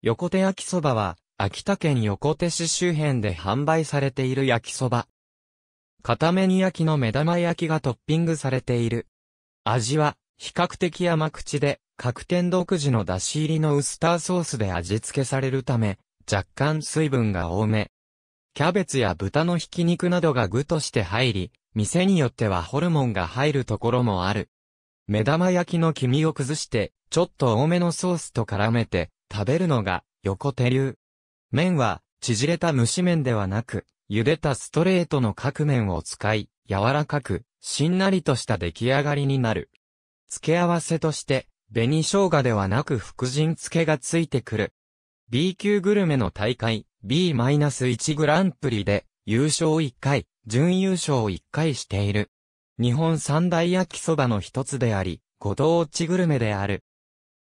横手焼きそばは、秋田県横手市周辺で販売されている焼きそば。片目に焼きの目玉焼きがトッピングされている。味は、比較的甘口で、各店独自の出汁入りのウスターソースで味付けされるため、若干水分が多め。キャベツや豚のひき肉などが具として入り、店によってはホルモンが入るところもある。目玉焼きの黄身を崩して、ちょっと多めのソースと絡めて、食べるのが、横手流。麺は、縮れた蒸し麺ではなく、茹でたストレートの角麺を使い、柔らかく、しんなりとした出来上がりになる。付け合わせとして、紅生姜ではなく福神漬けがついてくる。B 級グルメの大会、B-1 グランプリで、優勝1回、準優勝1回している。日本三大焼きそばの一つであり、ご当地グルメである。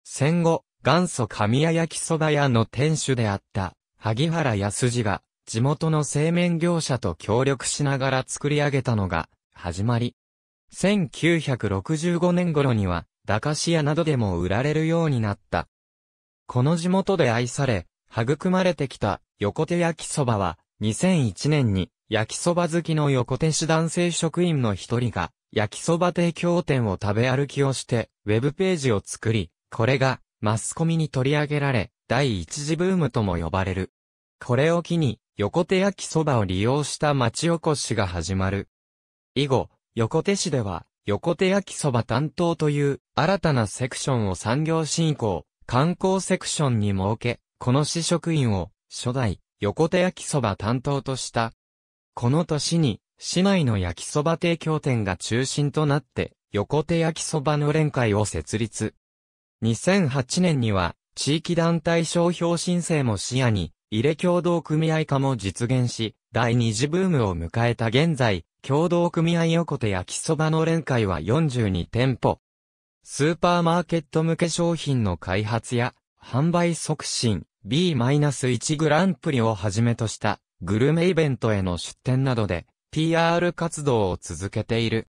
戦後、元祖神谷焼きそば屋の店主であった、萩原康次が、地元の製麺業者と協力しながら作り上げたのが、始まり。1965年頃には、駄菓子屋などでも売られるようになった。この地元で愛され、育まれてきた横手焼きそばは、2001年に焼きそば好きの横手市男性職員の一人が、焼きそば提供店を食べ歩きをして、ウェブページを作り、これがマスコミに取り上げられ、第一次ブームとも呼ばれる。これを機に、横手焼きそばを利用した町おこしが始まる。以後、横手市では、横手焼きそば担当という新たなセクションを産業振興、観光セクションに設け、この市職員を初代横手焼きそば担当とした。この年に、市内の焼きそば提供店が中心となって、横手焼きそばの連会を設立。2008年には、地域団体商標申請も視野に、入れ共同組合化も実現し、第二次ブームを迎えた現在、共同組合横手焼きそばの連会は42店舗。スーパーマーケット向け商品の開発や、販売促進、B-1 グランプリをはじめとした、グルメイベントへの出展などで、PR 活動を続けている。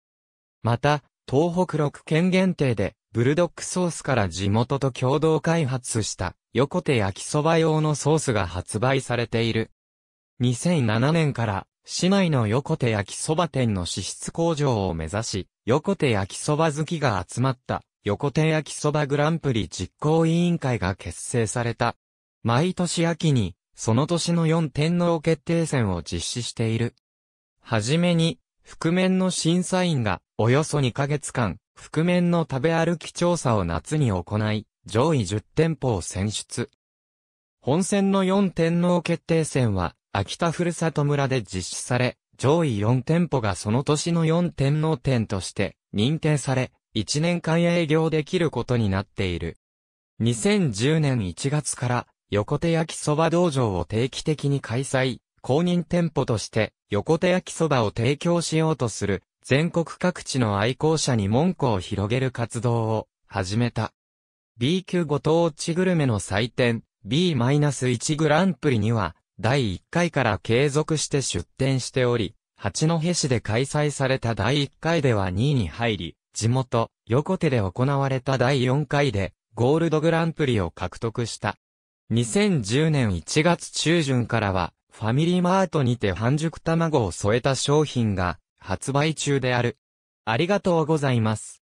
また、東北6県限定で、ブルドックソースから地元と共同開発した横手焼きそば用のソースが発売されている。2007年から市内の横手焼きそば店の支出工場を目指し、横手焼きそば好きが集まった横手焼きそばグランプリ実行委員会が結成された。毎年秋に、その年の4天皇決定戦を実施している。はじめに、覆面の審査員が、およそ2ヶ月間、覆面の食べ歩き調査を夏に行い、上位10店舗を選出。本選の4天皇決定戦は、秋田ふるさと村で実施され、上位4店舗がその年の4天皇店として認定され、1年間営業できることになっている。2010年1月から横手焼きそば道場を定期的に開催、公認店舗として横手焼きそばを提供しようとする全国各地の愛好者に門戸を広げる活動を始めた。B 級ご当地グルメの祭典 B-1 グランプリには第1回から継続して出展しており、八戸市で開催された第1回では2位に入り、地元、横手で行われた第4回で、ゴールドグランプリを獲得した。2010年1月中旬からは、ファミリーマートにて半熟卵を添えた商品が発売中である。ありがとうございます。